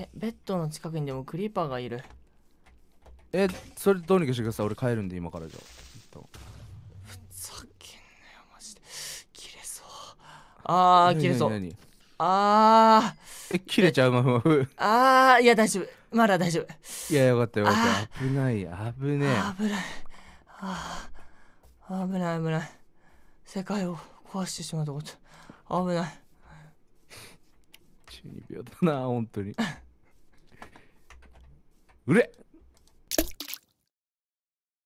えベッドの近くにでもクリーパーがいるえそれどうにかしてください俺帰るんで今からじゃふざけんなよマジで切れそうああ切れそうああえ切れちゃうまふまふああいや大丈夫まだ大丈夫いやよかったよかった危ない危ねえ危ないああ危ない危ない世界を壊してしまうとこった危ない12秒 だな本当に売れ